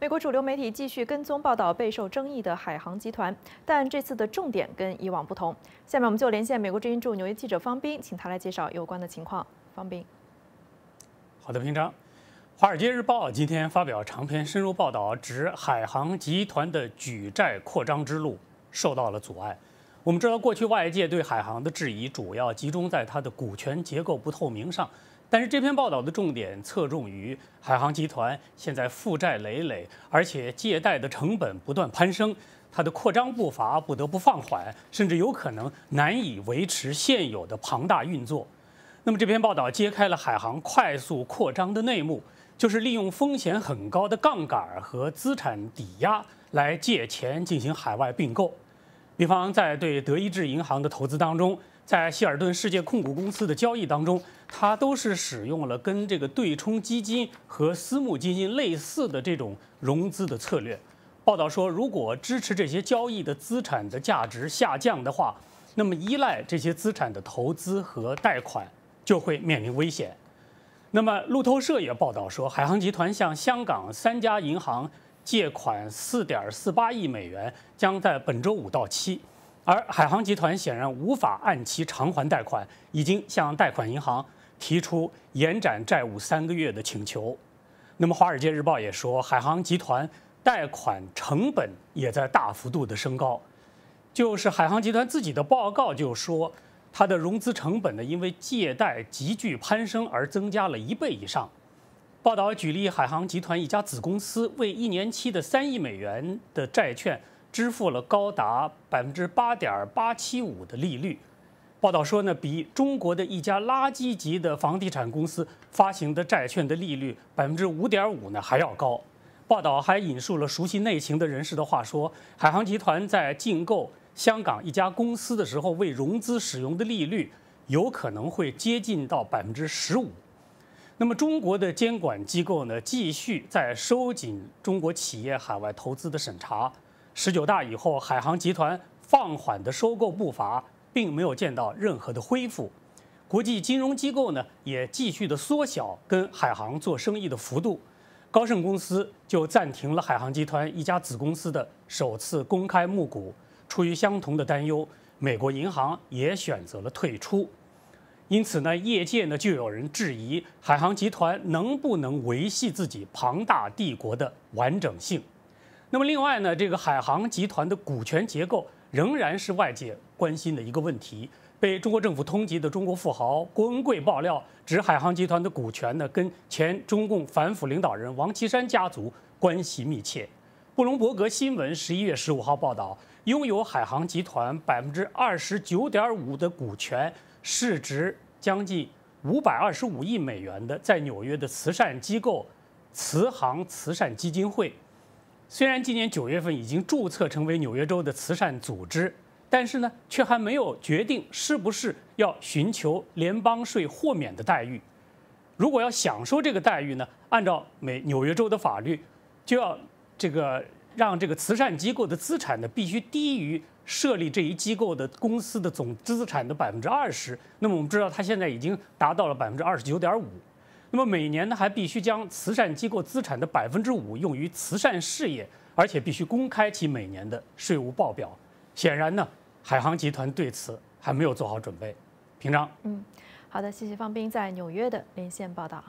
美国主流媒体继续跟踪报道备受争议的海航集团，但这次的重点跟以往不同。下面我们就连线美国之音驻纽约记者方斌，请他来介绍有关的情况。方斌，好的，平章。《华尔街日报》今天发表长篇深入报道，指海航集团的举债扩张之路受到了阻碍。我们知道，过去外界对海航的质疑主要集中在它的股权结构不透明上。但是这篇报道的重点侧重于海航集团现在负债累累，而且借贷的成本不断攀升，它的扩张步伐不得不放缓，甚至有可能难以维持现有的庞大运作。那么这篇报道揭开了海航快速扩张的内幕，就是利用风险很高的杠杆和资产抵押来借钱进行海外并购，比方在对德意志银行的投资当中。在希尔顿世界控股公司的交易当中，它都是使用了跟这个对冲基金和私募基金类似的这种融资的策略。报道说，如果支持这些交易的资产的价值下降的话，那么依赖这些资产的投资和贷款就会面临危险。那么，路透社也报道说，海航集团向香港三家银行借款4.48亿美元，将在本周五到期。而海航集团显然无法按期偿还贷款，已经向贷款银行提出延展债务三个月的请求。那么，《华尔街日报》也说，海航集团贷款成本也在大幅度的升高。就是海航集团自己的报告就说，它的融资成本呢，因为借贷急剧攀升而增加了一倍以上。报道举例，海航集团一家子公司为一年期的三亿美元的债券。支付了高达百分之八点八七五的利率。报道说呢，比中国的一家垃圾级的房地产公司发行的债券的利率百分之五点五呢还要高。报道还引述了熟悉内情的人士的话说，海航集团在竞购香港一家公司的时候，为融资使用的利率有可能会接近到百分之十五。那么，中国的监管机构呢，继续在收紧中国企业海外投资的审查。十九大以后，海航集团放缓的收购步伐，并没有见到任何的恢复。国际金融机构呢，也继续的缩小跟海航做生意的幅度。高盛公司就暂停了海航集团一家子公司的首次公开募股。出于相同的担忧，美国银行也选择了退出。因此呢，业界呢就有人质疑海航集团能不能维系自己庞大帝国的完整性。那么另外呢，这个海航集团的股权结构仍然是外界关心的一个问题。被中国政府通缉的中国富豪郭文贵爆料，指海航集团的股权呢跟前中共反腐领导人王岐山家族关系密切。布隆伯格新闻十一月十五号报道，拥有海航集团百分之二十九点五的股权，市值将近五百二十五亿美元的，在纽约的慈善机构慈航慈善基金会。虽然今年九月份已经注册成为纽约州的慈善组织，但是呢，却还没有决定是不是要寻求联邦税豁免的待遇。如果要享受这个待遇呢，按照美纽约州的法律，就要这个让这个慈善机构的资产呢必须低于设立这一机构的公司的总资产的百分之二十。那么我们知道，它现在已经达到了百分之二十九点五。那么每年呢，还必须将慈善机构资产的百分之五用于慈善事业，而且必须公开其每年的税务报表。显然呢，海航集团对此还没有做好准备。平章，嗯，好的，谢谢方斌在纽约的连线报道。